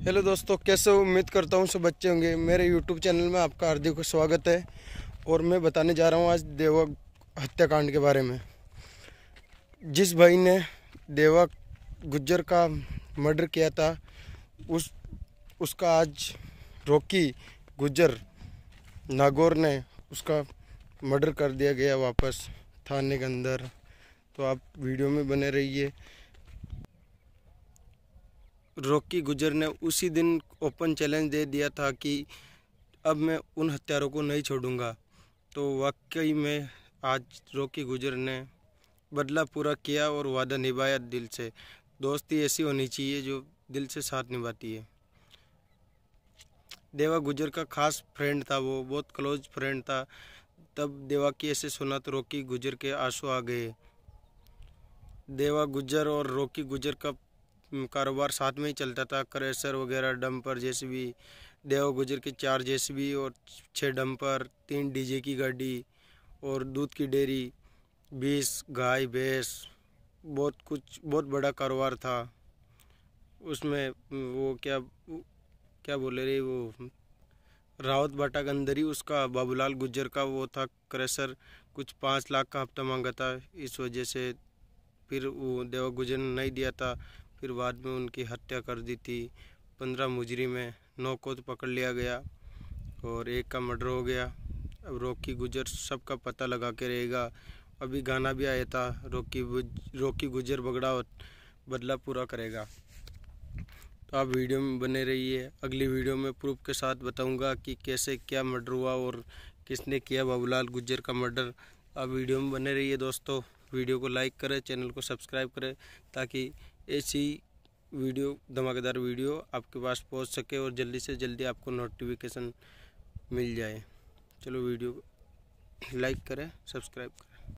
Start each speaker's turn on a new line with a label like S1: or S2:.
S1: hello दोस्तों कैसे उम्मीद करता हूँ सब बच्चे होंगे मेरे यूट्यूब चैनल में आपका हार्दिक स्वागत है और मैं बताने जा रहा हूँ आज देवा हत्याकांड के बारे में जिस भाई ने देवा गुज्जर का मर्डर किया था उस उसका आज रोकी गुज्जर नागौर ने उसका मर्डर कर दिया गया वापस थाने के अंदर तो आप वीडियो में बने रहिए रॉकी गुजर ने उसी दिन ओपन चैलेंज दे दिया था कि अब मैं उन हत्यारों को नहीं छोड़ूंगा तो वाकई में आज रॉकी गुजर ने बदला पूरा किया और वादा निभाया दिल से दोस्ती ऐसी होनी चाहिए जो दिल से साथ निभाती है देवा गुजर का खास फ्रेंड था वो बहुत क्लोज फ्रेंड था तब देवा की ऐसे सुना तो रॉकी गुजर के आंसू आ गए देवा गुजर और रॉकी गुजर का कारोबार साथ में ही चलता था क्रेशर वगैरह डंपर जैसे भी देव गुजर के चार भी और छः डंपर तीन डीजे की गाड़ी और दूध की डेयरी बीस गाय भैंस बहुत कुछ बहुत बड़ा कारोबार था उसमें वो क्या क्या बोले रही वो रावत बाटा के अंदर ही उसका बाबूलाल गुजर का वो था क्रेशर कुछ पाँच लाख का हफ्ता मांगा था इस वजह से फिर वो देवा गुजर ने नहीं दिया था फिर बाद में उनकी हत्या कर दी थी पंद्रह मुजरी में नौ को तो पकड़ लिया गया और एक का मर्डर हो गया अब रोकी गुजर सबका पता लगा के रहेगा अभी गाना भी आया था रोकी रोकी गुजर बगड़ा बदला पूरा करेगा तो आप वीडियो में बने रहिए अगली वीडियो में प्रूफ के साथ बताऊंगा कि कैसे क्या मर्डर हुआ और किसने किया बाबूलाल गुजर का मर्डर आप वीडियो में बने रहिए दोस्तों वीडियो को लाइक करें चैनल को सब्सक्राइब करें ताकि ऐसी वीडियो धमाकेदार वीडियो आपके पास पहुंच सके और जल्दी से जल्दी आपको नोटिफिकेशन मिल जाए चलो वीडियो लाइक करें सब्सक्राइब करें